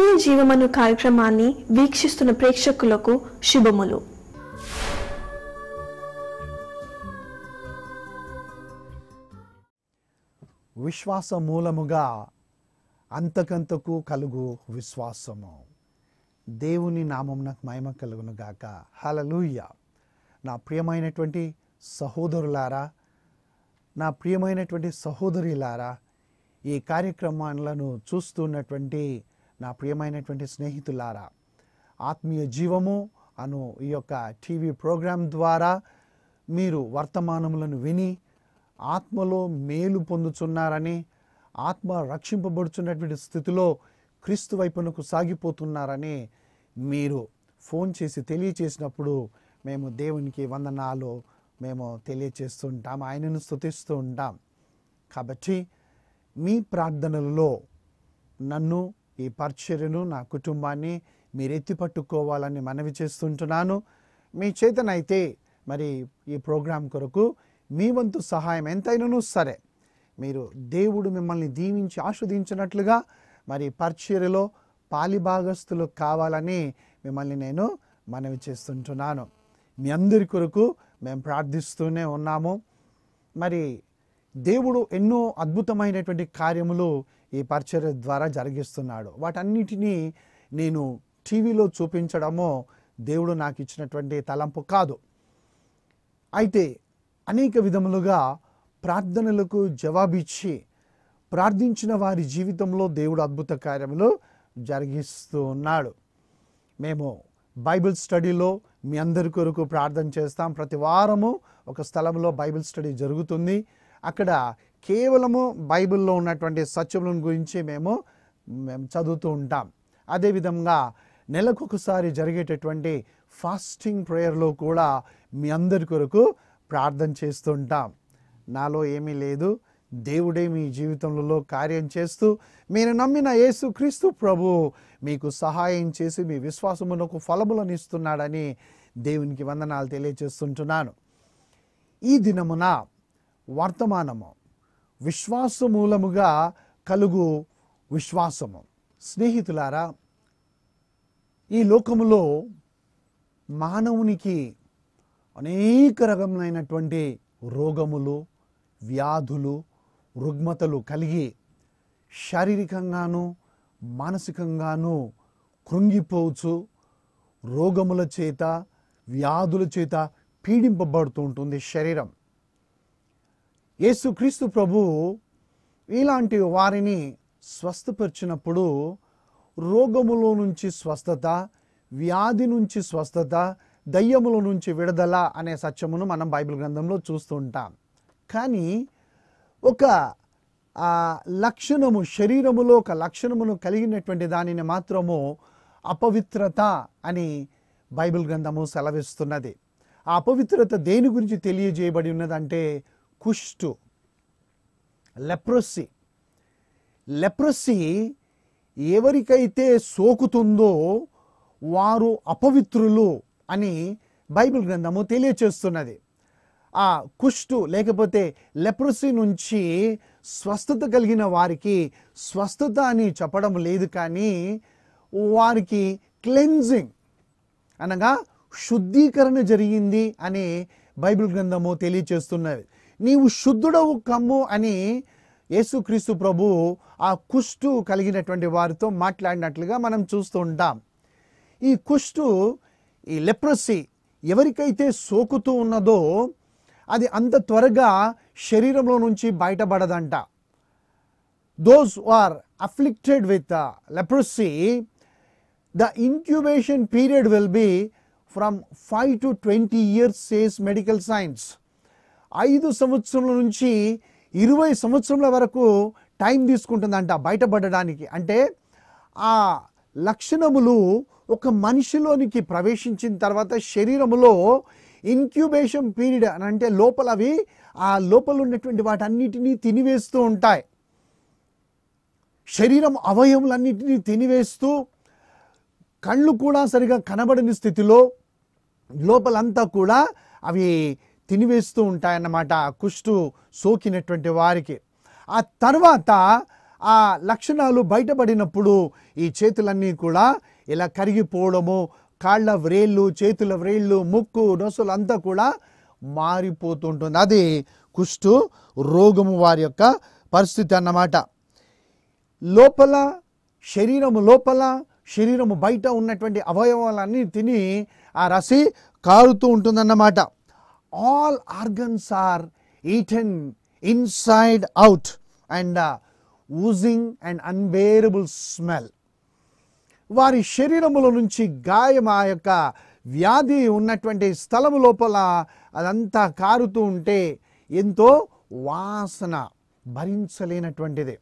ఆత్మీయ జీవమను కార్యక్రమాన్ని వీక్షిస్తున్న ప్రేక్షకులకు శుభములు విశ్వాస మూలముగా అంతకంతకు కలుగు విశ్వాసము దేవుని నామం నాకు మహిమ కలుగును గాక హలలుయ్య నా ప్రియమైనటువంటి సహోదరులారా నా ప్రియమైనటువంటి సహోదరిలారా ఈ కార్యక్రమాలను చూస్తున్నటువంటి నా ప్రియమైనటువంటి స్నేహితులారా ఆత్మీయ జీవము అను ఈ యొక్క టీవీ ప్రోగ్రాం ద్వారా మీరు వర్తమానములను విని ఆత్మలో మేలు పొందుచున్నారని ఆత్మ రక్షింపబడుచున్నటువంటి స్థితిలో క్రీస్తు వైపునకు సాగిపోతున్నారని మీరు ఫోన్ చేసి తెలియచేసినప్పుడు మేము దేవునికి వందనాలు మేము తెలియచేస్తుంటాం ఆయనను స్థుతిస్తూ ఉంటాం కాబట్టి మీ ప్రార్థనలలో నన్ను ఈ పరిచర్యను నా కుటుంబాన్ని మీరు ఎత్తిపట్టుకోవాలని మనవి చేస్తుంటున్నాను మీ చేతనైతే మరి ఈ ప్రోగ్రాం కొరకు మీ వంతు సహాయం ఎంతైనాను సరే మీరు దేవుడు మిమ్మల్ని దీవించి ఆస్వాదించినట్లుగా మరి పరిచర్యలో పాలిభాగస్తులు కావాలని మిమ్మల్ని నేను మనవి చేస్తుంటున్నాను మీ అందరి కొరకు మేము ప్రార్థిస్తూనే ఉన్నాము మరి దేవుడు ఎన్నో అద్భుతమైనటువంటి కార్యములు ఈ పరిచర్య ద్వారా జరిగిస్తున్నాడు వాటన్నిటినీ నేను టీవీలో చూపించడము దేవుడు నాకు ఇచ్చినటువంటి తలంపు కాదు అయితే అనేక విధములుగా ప్రార్థనలకు జవాబిచ్చి ప్రార్థించిన వారి జీవితంలో దేవుడు అద్భుత కార్యములు జరిగిస్తూ ఉన్నాడు మేము బైబిల్ స్టడీలో మీ అందరి కొరకు ప్రార్థన చేస్తాం ప్రతి వారము ఒక స్థలంలో బైబిల్ స్టడీ జరుగుతుంది అక్కడ కేవలము బైబిల్లో ఉన్నటువంటి సత్యములను గురించి మేము మేము చదువుతూ ఉంటాం అదేవిధంగా నెలకొకసారి జరిగేటటువంటి ఫాస్టింగ్ ప్రేయర్లో కూడా మీ అందరి కొరకు ప్రార్థన చేస్తుంటాం నాలో ఏమీ లేదు దేవుడే మీ జీవితంలో కార్యం చేస్తూ మీరు నమ్మిన యేసు క్రీస్తు ప్రభు మీకు సహాయం చేసి మీ విశ్వాసమునకు ఫలములను ఇస్తున్నాడని దేవునికి వందనాలు తెలియచేస్తుంటున్నాను ఈ దినమున వర్తమానము విశ్వాస మూలముగా కలుగు విశ్వాసము స్నేహితులారా ఈ లోకములో మానవునికి అనేక రకములైనటువంటి రోగములు వ్యాధులు రుగ్మతలు కలిగి శారీరకంగాను మానసికంగాను కృంగిపోవచ్చు రోగముల చేత వ్యాధుల చేత పీడింపబడుతూ ఉంటుంది శరీరం యేసుక్రీస్తు ప్రభు ఇలాంటి వారిని స్వస్థపరిచినప్పుడు రోగములో నుంచి స్వస్థత వ్యాధి నుంచి స్వస్థత దయ్యముల నుంచి విడుదల అనే సత్యమును మనం బైబిల్ గ్రంథంలో చూస్తూ ఉంటాం కానీ ఒక లక్షణము శరీరములో ఒక లక్షణమును కలిగినటువంటి దానిని మాత్రము అపవిత్రత అని బైబిల్ గ్రంథము సెలవిస్తున్నది ఆ అపవిత్రత దేని గురించి తెలియజేయబడి ఉన్నదంటే కుష్టు లెప్రొస్సీ లెప్రొస్సీ ఎవరికైతే సోకుతుందో వారు అపవిత్రులు అని బైబిల్ గ్రంథము తెలియచేస్తున్నది ఆ కుష్టు లేకపోతే లెప్రసీ నుంచి స్వస్థత కలిగిన వారికి స్వస్థత అని చెప్పడం లేదు కానీ వారికి క్లెన్జింగ్ అనగా శుద్ధీకరణ జరిగింది అని బైబిల్ గ్రంథము తెలియచేస్తున్నది నీవు శుద్ధుడవు కమ్ము అని యేసుక్రీస్తు ప్రభు ఆ కుష్టు కలిగినటువంటి వారితో మాట్లాడినట్లుగా మనం చూస్తూ ఉంటాం ఈ కుష్టు ఈ లెప్రసీ ఎవరికైతే సోకుతూ ఉన్నదో అది అంత త్వరగా శరీరంలో నుంచి బయటపడదంట those are afflicted with leprosy the incubation period will be from five to twenty years says medical science ఐదు సంవత్సరముల నుంచి ఇరవై సంవత్సరముల వరకు టైం తీసుకుంటుందంట బయటపడడానికి అంటే ఆ లక్షణములు ఒక మనిషిలోనికి ప్రవేశించిన తర్వాత శరీరములో ఇన్క్యుబేషన్ పీరియడ్ అని అంటే లోపల అవి ఆ లోపల ఉన్నటువంటి వాటన్నిటినీ తినివేస్తూ ఉంటాయి శరీరం అవయములన్నిటినీ తినివేస్తూ కళ్ళు కూడా సరిగా కనబడని స్థితిలో లోపలంతా కూడా అవి తినివేస్తూ ఉంటాయన్నమాట కుష్టు సోకినటువంటి వారికి ఆ తర్వాత ఆ లక్షణాలు బయటపడినప్పుడు ఈ చేతులన్నీ కూడా ఇలా కరిగిపోవడము కాళ్ళ వ్రేళ్ళు చేతుల వ్రేళ్ళు ముక్కు నొసలు అంతా కూడా మారిపోతుంటుంది అది కుష్టు రోగము వారి యొక్క పరిస్థితి అన్నమాట లోపల శరీరము లోపల శరీరము బయట ఉన్నటువంటి అవయవాలన్నీ తిని ఆ రసి కారుతూ ఉంటుందన్నమాట all organs are eaten inside out and uh, and an smell వారి శరీరముల నుంచి గాయం ఆ యొక్క వ్యాధి ఉన్నటువంటి స్థలము లోపల అదంతా కారుతూ ఉంటే ఎంతో వాసన భరించలేనటువంటిది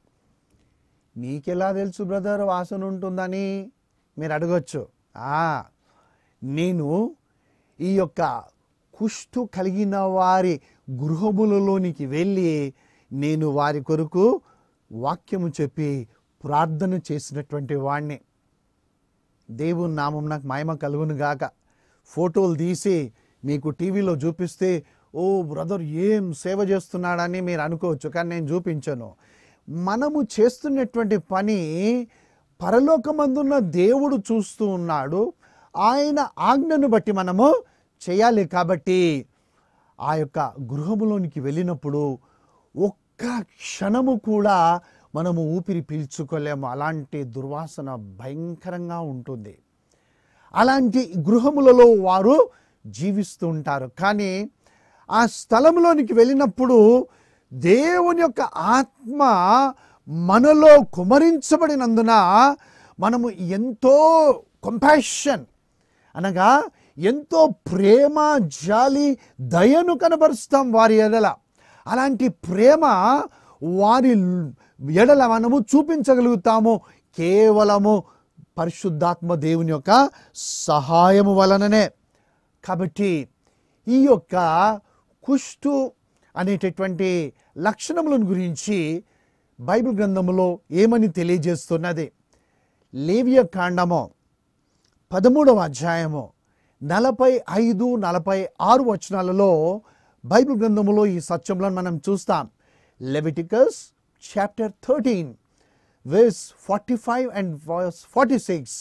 నీకెలా తెలుసు బ్రదర్ వాసన ఉంటుందని మీరు అడగచ్చు నేను ఈ యొక్క కుష్టు కలిగిన వారి గృహములలోనికి వెళ్ళి నేను వారి కొరకు వాక్యము చెప్పి ప్రార్థన చేసినటువంటి వాణ్ణి దేవుని నామం నాకు మాయమ కలుగును గాక ఫోటోలు తీసి మీకు టీవీలో చూపిస్తే ఓ బ్రదర్ ఏం సేవ చేస్తున్నాడని మీరు అనుకోవచ్చు కానీ నేను చూపించను మనము చేస్తున్నటువంటి పని పరలోకమందున్న దేవుడు చూస్తూ ఉన్నాడు ఆయన ఆజ్ఞను బట్టి మనము చేయాలి కాబట్టి ఆ యొక్క గృహములోనికి వెళ్ళినప్పుడు ఒక్క క్షణము కూడా మనము ఊపిరి పీల్చుకోలేము అలాంటి దుర్వాసన భయంకరంగా ఉంటుంది అలాంటి గృహములలో వారు జీవిస్తూ ఉంటారు కానీ ఆ స్థలంలోనికి వెళ్ళినప్పుడు దేవుని యొక్క ఆత్మ మనలో కుమరించబడినందున మనము ఎంతో కంపాషన్ అనగా ఎంతో ప్రేమ జాలి దయను కనబరుస్తాం వారి ఎడల అలాంటి ప్రేమ వారి ఎడల మనము చూపించగలుగుతాము కేవలము పరిశుద్ధాత్మ దేవుని యొక్క సహాయము వలననే కాబట్టి ఈ యొక్క కుష్టు అనేటటువంటి లక్షణములను గురించి బైబిల్ గ్రంథంలో ఏమని తెలియజేస్తున్నది లేవియ కాండము పదమూడవ అధ్యాయము నలభై ఐదు నలభై ఆరు వచనాలలో బైబిల్ గ్రంథములో ఈ సత్యంలో మనం చూస్తాం Leviticus chapter thirteen five and and forty six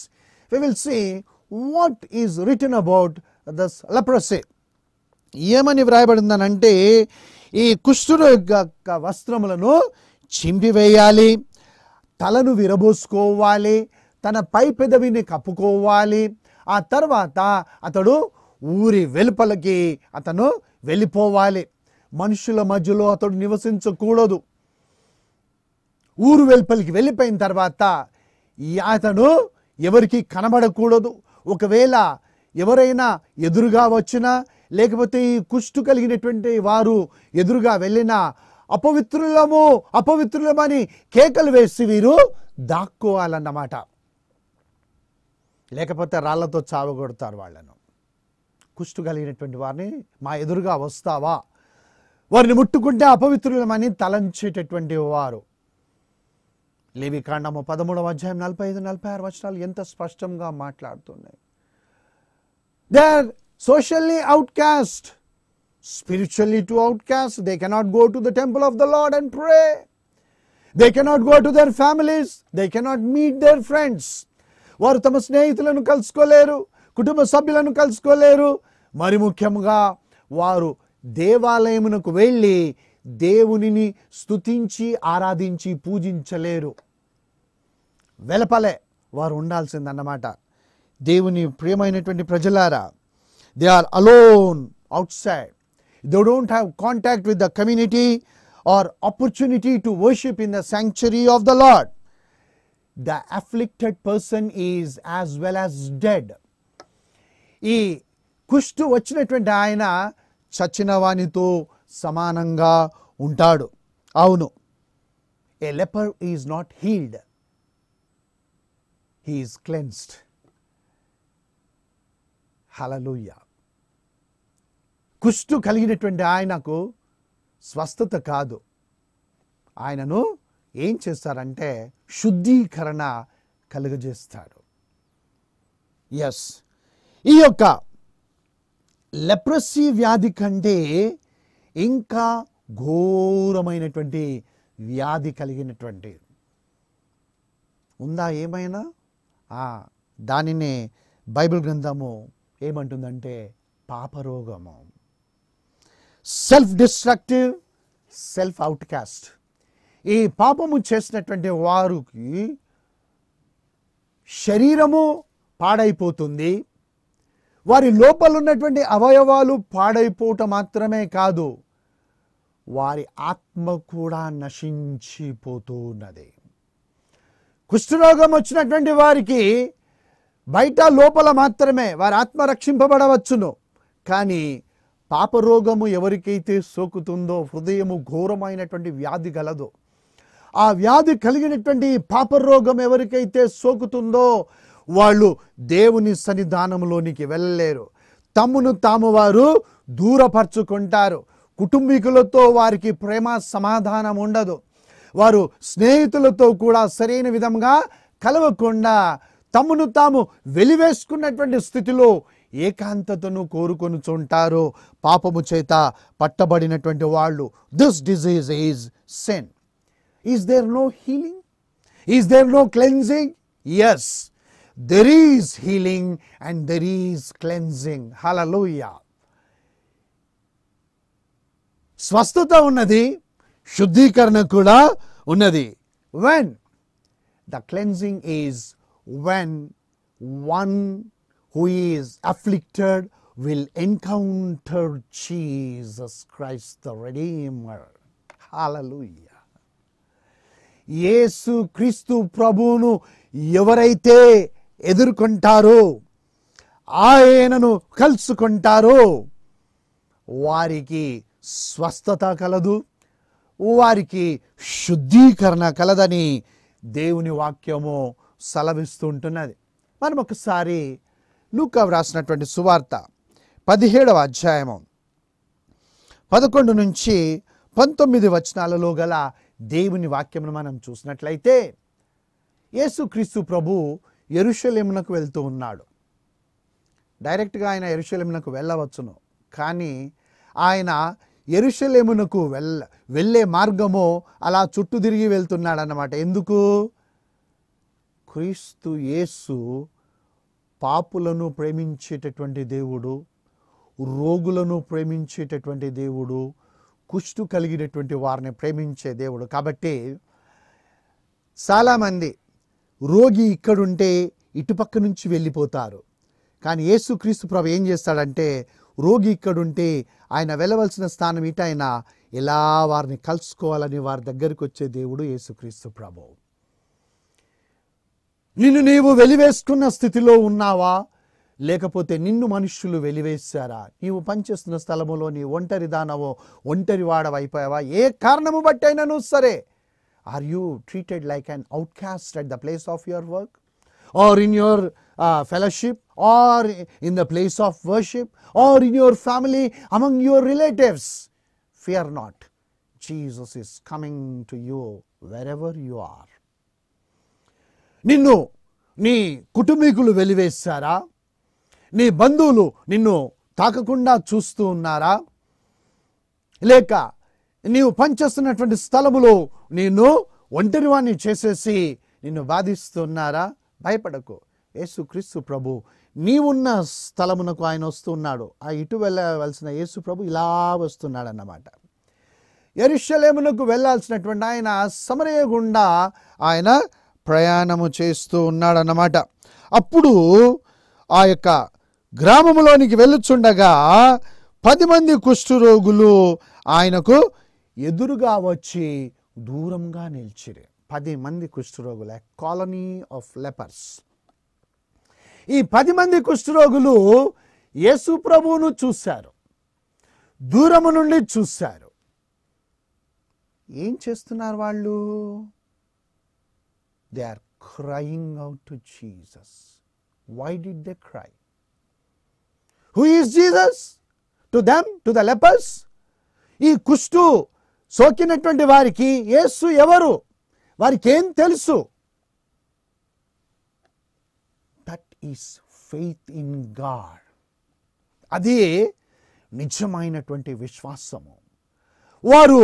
we will see what is written about this leprosy. ఏమని వ్రాయబడిందనంటే ఈ కుష్ఠుడు యొక్క వస్త్రములను చింపివేయాలి తలను విరబోసుకోవాలి తన పై పెదవిని కప్పుకోవాలి ఆ తర్వాత అతడు ఊరి వెలుపలకి అతను వెళ్ళిపోవాలి మనుషుల మధ్యలో అతడు నివసించకూడదు ఊరు వెలుపలికి వెళ్ళిపోయిన తర్వాత అతను ఎవరికి కనబడకూడదు ఒకవేళ ఎవరైనా ఎదురుగా వచ్చినా లేకపోతే ఈ కుష్టు కలిగినటువంటి వారు ఎదురుగా వెళ్ళిన అపవిత్రులము అపవిత్రులమని కేకలు వేసి వీరు దాక్కోవాలన్నమాట లేకపోతే రాళ్లతో చావగొడతారు వాళ్ళను కుష్టు కలిగినటువంటి వారిని మా ఎదురుగా వస్తావా వారిని ముట్టుకుంటే అపవిత్రులమని తలంచేటటువంటి వారు లేవి కాండము పదమూడవ అధ్యాయం నలభై ఐదు నలభై ఆరు వచనాలు ఎంత స్పష్టంగా మాట్లాడుతున్నాయి they are socially outcast spiritually too outcast they cannot go to the temple of the Lord and pray they cannot go to their families they cannot meet their friends వారు తమ స్నేహితులను కలుసుకోలేరు కుటుంబ సభ్యులను కలుసుకోలేరు మరి ముఖ్యంగా వారు దేవాలయమునకు వెళ్ళి దేవునిని స్థుతించి ఆరాధించి పూజించలేరు వెలపలే వారు ఉండాల్సిందన్నమాట దేవుని ప్రియమైనటువంటి ప్రజలారా they are alone outside they don't have contact with the community or opportunity to worship in the sanctuary of the Lord the afflicted person is as well as dead ఈ కుష్టు వచ్చినటువంటి ఆయన చచ్చిన వానితో సమానంగా ఉంటాడు అవును a leper is not healed he's cleansed hallelujah కుష్టు కలిగినటువంటి ఆయనకు స్వస్థత కాదు ఆయనను ఏం చేస్తారంటే శుద్ధీకరణ కలుగజేస్తాడు ఎస్ ఈ యొక్క లెప్రసీ వ్యాధి కంటే ఇంకా ఘోరమైనటువంటి వ్యాధి కలిగినటువంటి ఉందా ఏమైనా దానిని బైబిల్ గ్రంథము ఏమంటుందంటే పాపరోగము సెల్ఫ్ డిస్ట్రక్టివ్ సెల్ఫ్ అవుట్కాస్ట్ ఈ పాపము చేసినటువంటి వారికి శరీరము పాడైపోతుంది వారి లోపల ఉన్నటువంటి అవయవాలు పాడైపోవటం మాత్రమే కాదు వారి ఆత్మ కూడా నశించిపోతున్నది కుష్ఠరోగం వచ్చినటువంటి వారికి బయట లోపల మాత్రమే వారి ఆత్మ రక్షింపబడవచ్చును కానీ పాపరోగము ఎవరికైతే సోకుతుందో హృదయము ఘోరమైనటువంటి వ్యాధి గలదో ఆ వ్యాధి కలిగినటువంటి పాప రోగం ఎవరికైతే సోకుతుందో వాళ్ళు దేవుని సన్నిధానంలోనికి వెళ్ళలేరు తమ్మును తాము వారు దూరపరుచుకుంటారు కుటుంబీకులతో వారికి ప్రేమ సమాధానం ఉండదు వారు స్నేహితులతో కూడా సరైన విధంగా కలవకుండా తమ్మును తాము వెలివేసుకున్నటువంటి స్థితిలో ఏకాంతతను కోరుకొని చుంటారు పాపము చేత పట్టబడినటువంటి వాళ్ళు this disease is sin Is there no healing? Is there no cleansing? Yes, there is healing and there is cleansing. Hallelujah. స్వస్థత unadi, shuddhi karna ఉన్నది when When the cleansing is when one who is afflicted will encounter Jesus Christ the Redeemer. Hallelujah. యేసు క్రీస్తు ప్రభువును ఎవరైతే ఎదుర్కొంటారో ఆయనను కలుసుకుంటారో వారికి స్వస్థత కలదు వారికి శుద్ధీకరణ కలదని దేవుని వాక్యము ఉంటున్నది మనం ఒకసారి లూక వ్రాసినటువంటి సువార్త పదిహేడవ అధ్యాయము పదకొండు నుంచి పంతొమ్మిది వచనాలలో గల దేవుని వాక్యమును మనం చూసినట్లయితే యేసుక్రీస్తు ప్రభు ఎరుషలేమునకు వెళ్తూ ఉన్నాడు డైరెక్ట్గా ఆయన ఎరుషలేమునకు వెళ్ళవచ్చును కానీ ఆయన ఎరుషలేమునకు వెళ్ళ వెళ్ళే మార్గము అలా చుట్టూ తిరిగి వెళ్తున్నాడు అన్నమాట ఎందుకు క్రీస్తు యేసు పాపులను ప్రేమించేటటువంటి దేవుడు రోగులను ప్రేమించేటటువంటి దేవుడు కుష్టు కలిగినటువంటి వారిని ప్రేమించే దేవుడు కాబట్టి చాలామంది రోగి ఇక్కడుంటే ఇటుపక్క నుంచి వెళ్ళిపోతారు కానీ యేసుక్రీస్తు ప్రభు ఏం చేస్తాడంటే రోగి ఇక్కడుంటే ఆయన వెళ్ళవలసిన స్థానం ఇటు ఆయన ఎలా వారిని కలుసుకోవాలని వారి దగ్గరికి వచ్చే దేవుడు యేసుక్రీస్తు ప్రభు నిన్ను నీవు వెలివేసుకున్న స్థితిలో ఉన్నావా లేకపోతే నిన్ను మనుష్యులు వెలివేశారా నీవు పనిచేస్తున్న స్థలములో నీ ఒంటరి దానవో ఒంటరి వాడవైపోయావా ఏ కారణము బట్టైనను సరే are you treated like an outcast at the place of your work or in your fellowship or in the place of worship or in your family among your relatives fear not Jesus is coming to you ever you are నిన్ను నీ కుటుంబీకులు వెలివేశారా నీ బంధువులు నిన్ను తాకకుండా చూస్తూ ఉన్నారా లేక నీవు పనిచేస్తున్నటువంటి స్థలములో నేను ఒంటరివాణ్ణి చేసేసి నిన్ను బాధిస్తున్నారా భయపడకు యేసుక్రీస్తు ప్రభు నీవున్న స్థలమునకు ఆయన వస్తున్నాడు ఆ ఇటు వెళ్ళవలసిన యేసు ప్రభు ఇలా వస్తున్నాడు అన్నమాట ఎరుషలేమునకు వెళ్ళాల్సినటువంటి ఆయన సమరయ గుండా ఆయన ప్రయాణము చేస్తూ ఉన్నాడన్నమాట అప్పుడు ఆ యొక్క గ్రామంలోనికి వెళ్ళుచుండగా పది మంది కుష్ఠరోగులు ఆయనకు ఎదురుగా వచ్చి దూరంగా నిలిచిరి పది మంది కుష్ఠరోగుల కాలనీ ఆఫ్ లెపర్స్ ఈ పది మంది కుష్ఠరోగులు యేసు ప్రభువును చూశారు దూరము నుండి చూశారు ఏం చేస్తున్నారు వాళ్ళు they are crying out to Jesus why did they cry who is Jesus to them to the lepers ఈ కుష్టు సోకినటువంటి వారికి యేసు ఎవరు వారికి ఏం తెలుసు that is faith in God అది నిజమైనటువంటి విశ్వాసము వారు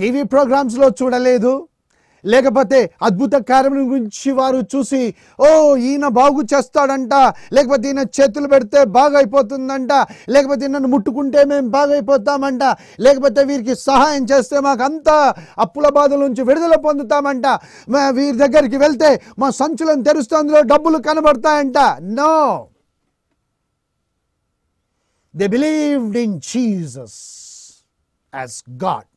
టీవీ ప్రోగ్రామ్స్లో చూడలేదు లేకపోతే అద్భుత కార్యం గురించి వారు చూసి ఓ ఈయన బాగు చేస్తాడంట లేకపోతే ఈయన చేతులు పెడితే బాగైపోతుందంట లేకపోతే నన్ను ముట్టుకుంటే మేము బాగైపోతామంట లేకపోతే వీరికి సహాయం చేస్తే మాకు అంతా అప్పుల బాధల నుంచి విడుదల పొందుతామంట వీరి దగ్గరికి వెళ్తే మా సంచులను తెరుస్తే డబ్బులు కనబడతాయంట no they believed in Jesus as God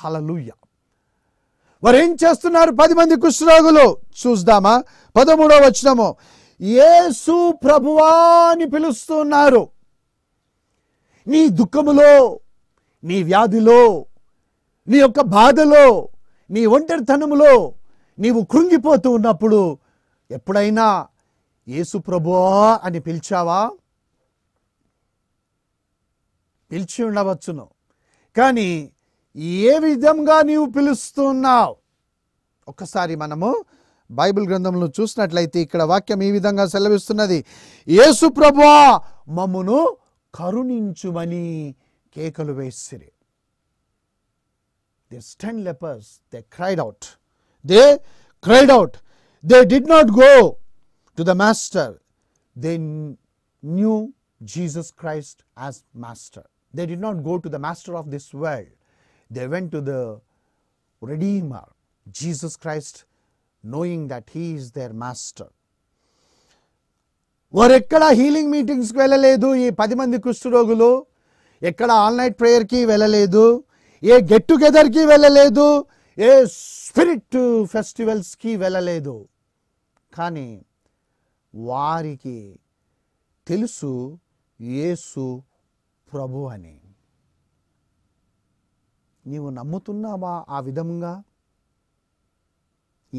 hallelujah వారు ఏం చేస్తున్నారు పది మంది కుష్ఠరాగులు చూద్దామా పదమూడో వచనము యేసు ప్రభువా అని పిలుస్తున్నారు నీ దుఃఖములో నీ వ్యాధిలో నీ యొక్క బాధలో నీ ఒంటరితనములో నీవు కృంగిపోతూ ఉన్నప్పుడు ఎప్పుడైనా ఏసు ప్రభువా అని పిలిచావా పిలిచి ఉండవచ్చును కానీ ఏ విధంగా నీవు పిలుస్తున్నావు ఒకసారి మనము బైబిల్ గ్రంథంలో చూసినట్లయితే ఇక్కడ వాక్యం ఈ విధంగా సెలవిస్తున్నది యేసు ప్రభువా మమ్మును కరుణించుమని కేకలు వేసిరి the ten lepers they cried out they cried out they did not go to the master they knew Jesus Christ as master they did not go to the master of this world they went to the Redeemer, Jesus Christ, knowing that He their master master. వారు ఎక్కడ healing మీటింగ్స్కి వెళ్ళలేదు ఈ పది మంది కుష్ఠరోగులు ఎక్కడ all night ప్రేయర్కి వెళ్ళలేదు ఏ get టుగెదర్కి వెళ్ళలేదు ఏ spirit ఫెస్టివల్స్కి వెళ్ళలేదు కానీ వారికి తెలుసు యేసు ప్రభు అని నీవు నమ్ముతున్నావా ఆ విధంగా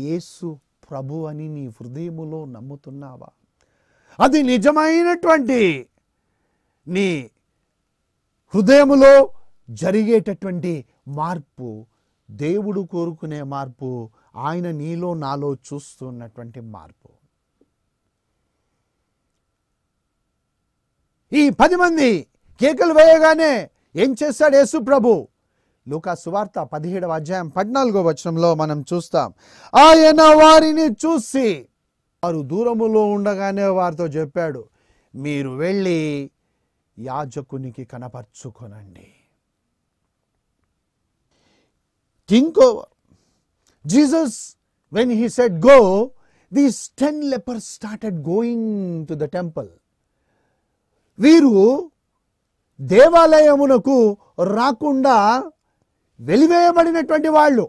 యేసు ప్రభు అని నీ హృదయములో నమ్ముతున్నావా అది నిజమైనటువంటి నీ హృదయములో జరిగేటటువంటి మార్పు దేవుడు కోరుకునే మార్పు ఆయన నీలో నాలో చూస్తున్నటువంటి మార్పు ఈ పది మంది కేకలు వేయగానే ఏం చేస్తాడు యేసు ప్రభు లూకా సువార్త పదిహేడవ అధ్యాయం పద్నాలుగో వచనంలో మనం చూస్తాం ఆయన వారిని చూసి వారు దూరములో ఉండగానే వారితో చెప్పాడు మీరు వెళ్ళి యాజకునికి కనపరుచుకొనండి థింకో Jesus when he said go these ten leper started going to the temple వీరు దేవాలయమునకు రాకుండా వెలివేయబడినటువంటి వాళ్ళు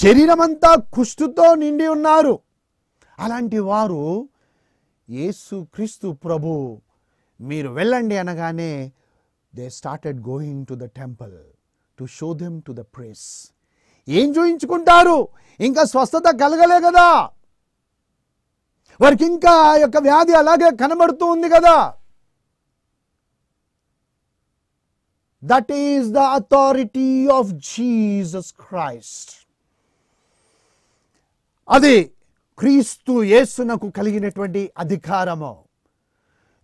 శరీరమంతా కుష్టుతో నిండి ఉన్నారు అలాంటి వారు యేసు క్రీస్తు ప్రభు మీరు వెళ్ళండి అనగానే they started going to the temple to show them to the priest ఏం చూయించుకుంటారు ఇంకా స్వస్థత కలగలే కదా వారికి ఇంకా ఆ యొక్క వ్యాధి అలాగే కనబడుతూ ఉంది కదా that is the authority of Jesus Christ అది క్రీస్తు యేసునకు కలిగినటువంటి అధికారము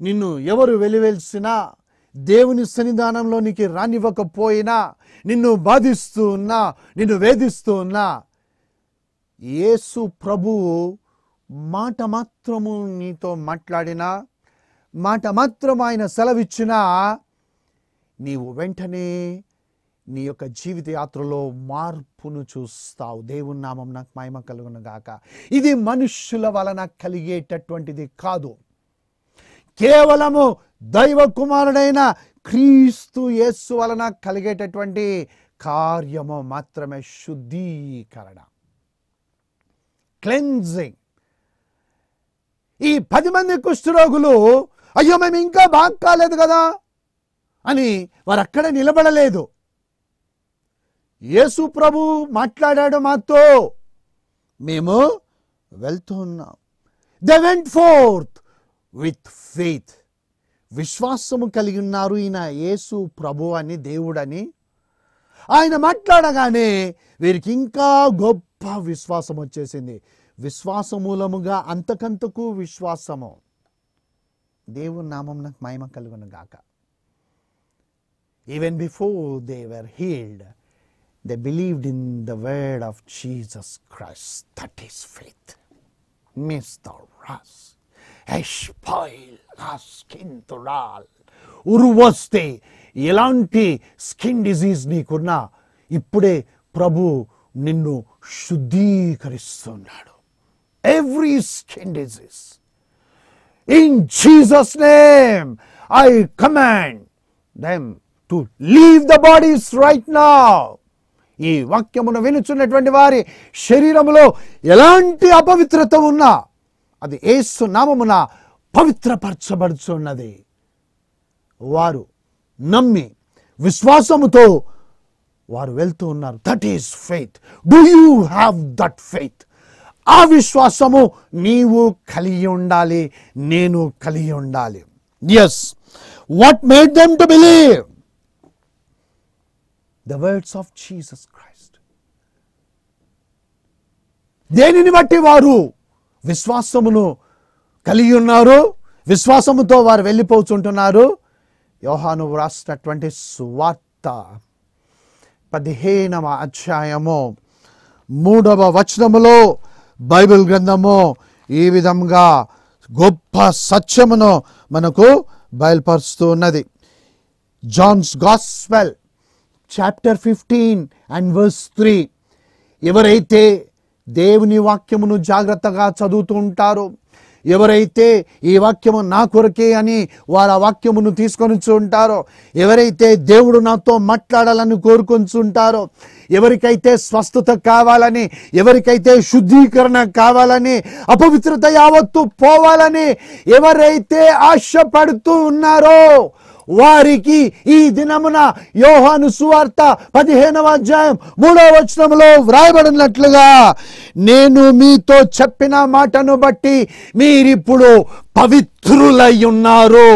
నిన్ను ఎవరు వెలివెల్సినా దేవుని సన్నిధానంలోనికి రానివ్వకపోయినా నిన్ను బాధిస్తూ ఉన్నా నిన్ను వేధిస్తూ ఉన్నా యేసు ప్రభువు మాట మాత్రము నీతో మాట్లాడినా మాట మాత్రం ఆయన సెలవిచ్చినా నీవు వెంటనే నీ యొక్క జీవిత యాత్రలో మార్పును చూస్తావు దేవుని నామం నాకు మహిమ కలుగును గాక ఇది మనుష్యుల వలన కలిగేటటువంటిది కాదు కేవలము దైవ కుమారుడైన క్రీస్తు యేస్సు వలన కలిగేటటువంటి కార్యము మాత్రమే శుద్ధీకరణ క్లెన్జింగ్ ఈ పది మంది కుష్ఠరోగులు అయ్యో మేము ఇంకా బాగా కాలేదు కదా అని వారు అక్కడ నిలబడలేదు యేసు ప్రభు మాట్లాడాడు మాతో మేము వెళ్తున్నాం they went forth with faith విశ్వాసము కలిగి ఉన్నారు ఈయన యేసు ప్రభు అని దేవుడని ఆయన మాట్లాడగానే వీరికి ఇంకా గొప్ప విశ్వాసం వచ్చేసింది విశ్వాస మూలముగా అంతకంతకు విశ్వాసము దేవుని నామం నాకు మహిమ కలుగును గాక even before they were healed, they believed in the word of Jesus Christ. That is faith. Mr. Ross. Eshpoil skin to ral. Uruvaste. Yelanti skin disease ni kurna. Ippude Prabhu ninnu shuddhi karistunnadu. Every skin disease. In Jesus' name, I command them to leave the bodies right నా ఈ వాక్యమును వినుచున్నటువంటి వారి శరీరములో ఎలాంటి అపవిత్రత ఉన్నా అది ఏసు నామమున పవిత్రపరచబడుచున్నది వారు నమ్మి విశ్వాసముతో వారు వెళ్తూ ఉన్నారు that is faith do you have that faith ఆ విశ్వాసము నీవు కలిగి ఉండాలి నేను కలిగి ఉండాలి yes what made them to believe the words of Jesus Christ దేనిని బట్టి వారు విశ్వాసమును కలిగి ఉన్నారు విశ్వాసముతో వారు వెళ్ళిపోతుంటున్నారు యోహాను వ్రాసినటువంటి సువార్త పదిహేనవ అధ్యాయము మూడవ వచనములో బైబిల్ గ్రంథము ఈ విధంగా గొప్ప సత్యమును మనకు బయలుపరుస్తూ ఉన్నది John's gospel chapter fifteen and verse three ఎవరైతే దేవుని వాక్యమును జాగ్రత్తగా చదువుతూ ఉంటారో ఎవరైతే ఈ వాక్యము నా కొరకే అని వారు ఆ వాక్యమును తీసుకొని ఉంటారో ఎవరైతే దేవుడు నాతో మాట్లాడాలని కోరుకొంచుంటారో ఎవరికైతే స్వస్థత కావాలని ఎవరికైతే శుద్ధీకరణ కావాలని అపవిత్రత యావత్తు పోవాలని ఎవరైతే ఆశపడుతూ ఉన్నారో వారికి ఈ దినమున యోహాను సువార్త పదిహేనవ అధ్యాయం మూడవ వచనంలో వ్రాయబడినట్లుగా నేను మీతో చెప్పిన మాటను బట్టి మీరిప్పుడు పవిత్రులై ఉన్నారు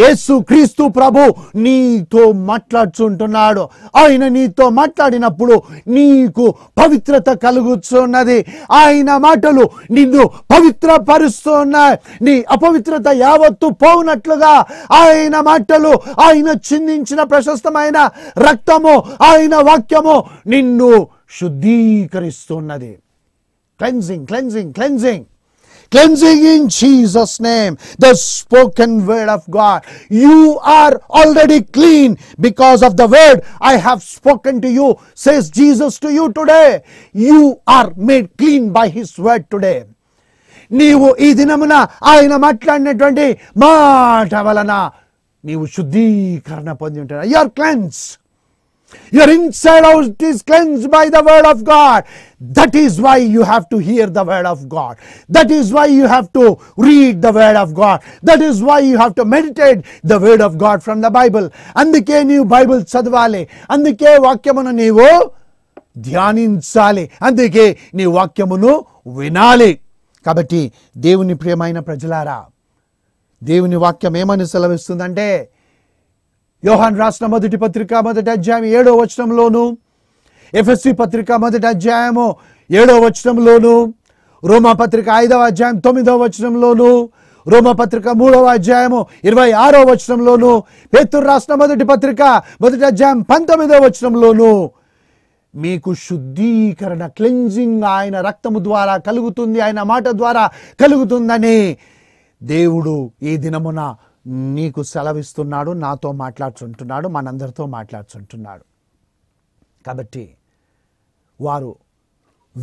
యేసు క్రీస్తు ప్రభు నీతో మాట్లాడుచుంటున్నాడు ఆయన నీతో మాట్లాడినప్పుడు నీకు పవిత్రత కలుగుతున్నది ఆయన మాటలు నిన్ను పవిత్రపరుస్తున్నాయి నీ అపవిత్రత యావత్తు పోనట్లుగా ఆయన మాటలు ఆయన చిందించిన ప్రశస్తమైన రక్తము ఆయన వాక్యము నిన్ను శుద్ధీకరిస్తున్నది cleansing cleansing cleansing Cleansing in Jesus' name, the spoken word of God. You are already clean because of the word I have spoken to you, says Jesus to you today. You are made clean by His word today. నీవు ఈ దినమున ఆయన మాట్లాడినటువంటి మాట వలన నీవు శుద్ధీకరణ పొంది ఉంటాడు you are cleanse Your inside out is cleansed by the word of God. That is why you have to hear the word of God. That is why you have to read the word of God. That is why you have to meditate the word of God from the Bible. అందుకే నీవు Bible చదవాలి అందుకే వాక్యమును నీవు ధ్యానించాలి అందుకే నీ వాక్యమును వినాలి కాబట్టి దేవుని ప్రియమైన ప్రజలారా దేవుని వాక్యం ఏమని సెలవిస్తుందంటే యోహాన్ రాసిన మొదటి పత్రిక మొదటి అధ్యాయం ఏడో వచనంలోను ఎఫ్ఎస్సి పత్రిక మొదటి అధ్యాయము ఏడో వచనంలోను రోమా పత్రిక ఐదవ అధ్యాయం తొమ్మిదవ వచనంలోను రోమ పత్రిక మూడవ అధ్యాయము ఇరవై ఆరో వచనంలోను పేతురు రాసిన మొదటి పత్రిక మొదటి అధ్యాయం పంతొమ్మిదవ వచనంలోను మీకు శుద్ధీకరణ క్లెన్జింగ్ ఆయన రక్తము ద్వారా కలుగుతుంది ఆయన మాట ద్వారా కలుగుతుందని దేవుడు ఈ దినమున నీకు సెలవిస్తున్నాడు నాతో మాట్లాడుచుంటున్నాడు మనందరితో మాట్లాడుచుంటున్నాడు కాబట్టి వారు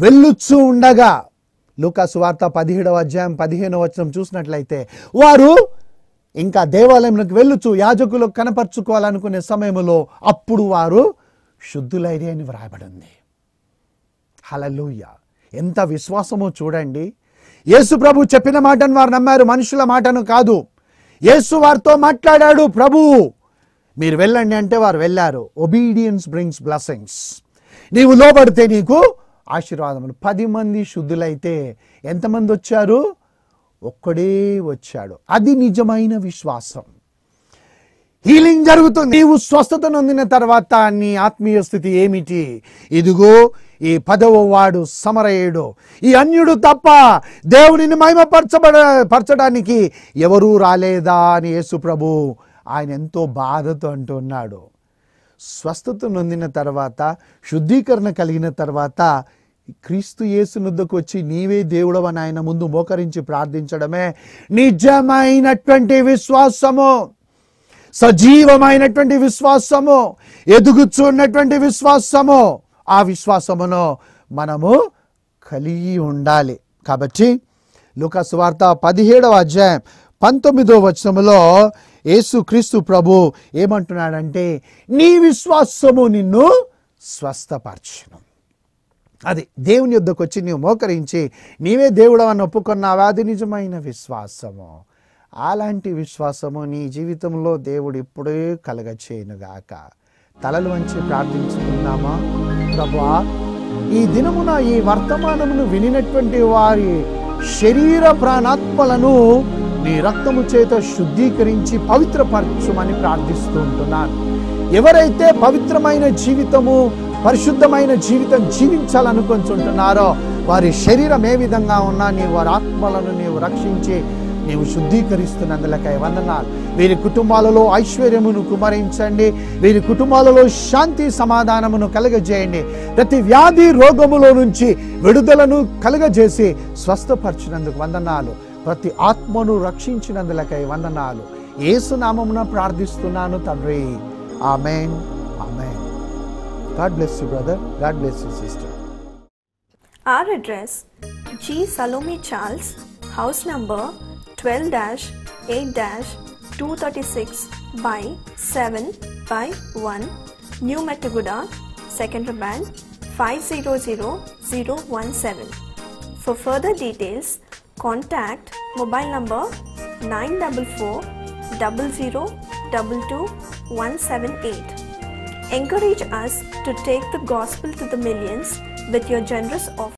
వెళ్ళుచ్చు ఉండగా లూకాసు వార్త పదిహేడవ అధ్యాయం పదిహేను వచనం చూసినట్లయితే వారు ఇంకా దేవాలయంలోకి వెళ్ళుచు యాజకులు కనపరుచుకోవాలనుకునే సమయంలో అప్పుడు వారు శుద్ధులైరే అని వ్రాయబడింది హలలుయ ఎంత విశ్వాసమో చూడండి యేసు ప్రభు చెప్పిన మాటను వారు నమ్మారు మనుషుల మాటను కాదు యేసు వారితో మాట్లాడాడు ప్రభు మీరు వెళ్ళండి అంటే వారు వెళ్ళారు ఒబీడియన్స్ బ్రింగ్స్ బ్లెస్సింగ్స్ నీవు లోబడితే నీకు ఆశీర్వాదములు పది మంది శుద్ధులైతే ఎంతమంది వచ్చారు ఒక్కడే వచ్చాడు అది నిజమైన విశ్వాసం హీలింగ్ జరుగుతుంది నీవు స్వస్థత నొందిన తర్వాత నీ ఆత్మీయ స్థితి ఏమిటి ఇదిగో ఈ పదవ వాడు సమరయుడు ఈ అన్యుడు తప్ప దేవుడిని మహిమపరచబడ పరచడానికి ఎవరూ రాలేదా అని ప్రభు ఆయన ఎంతో బాధతో అంటున్నాడు స్వస్థత నొందిన తర్వాత శుద్ధీకరణ కలిగిన తర్వాత క్రీస్తు నుద్దకు వచ్చి నీవే దేవుడవ ఆయన ముందు మోకరించి ప్రార్థించడమే నిజమైనటువంటి విశ్వాసము సజీవమైనటువంటి విశ్వాసము ఎదుగుచున్నటువంటి విశ్వాసము ఆ విశ్వాసమును మనము కలిగి ఉండాలి కాబట్టి సువార్త పదిహేడవ అధ్యాయం పంతొమ్మిదో వచనములో యేసుక్రీస్తు ప్రభు ఏమంటున్నాడంటే నీ విశ్వాసము నిన్ను స్వస్థపరచును అది దేవుని యుద్ధకు వచ్చి నీవు మోకరించి నీవే దేవుడు అని ఒప్పుకున్నావా అది నిజమైన విశ్వాసము అలాంటి విశ్వాసము నీ జీవితంలో దేవుడు ఇప్పుడే కలగచేయునుగాక తలలు వంచి ప్రార్థించుకుందామా ప్రభా ఈ దినమున ఈ వర్తమానమును వినినటువంటి వారి శరీర ప్రాణాత్మలను నీ రక్తము చేత శుద్ధీకరించి పవిత్రపరచుమని ప్రార్థిస్తూ ఉంటున్నాను ఎవరైతే పవిత్రమైన జీవితము పరిశుద్ధమైన జీవితం జీవించాలనుకుంటున్నారో వారి శరీరం ఏ విధంగా ఉన్నా నీ వారి ఆత్మలను నీవు రక్షించి నీవు శుద్ధీకరిస్తున్నందులకై వందనాలు వీరి కుటుంబాలలో ఐశ్వర్యమును కుమరించండి వీరి కుటుంబాలలో శాంతి సమాధానమును కలగజేయండి ప్రతి వ్యాధి రోగములో నుంచి విడుదలను కలగజేసి స్వస్థపరిచినందుకు వందనాలు ప్రతి ఆత్మను రక్షించినందులకై వందనాలు ఏసునామమున ప్రార్థిస్తున్నాను తండ్రి amen amen God bless you brother God bless you sister our address G Salomi Charles house number 12-8-236 by 7 by 1 New Mataguda, second band 500017. For further details, contact mobile number 944-0022-178. Encourage us to take the gospel to the millions with your generous offer.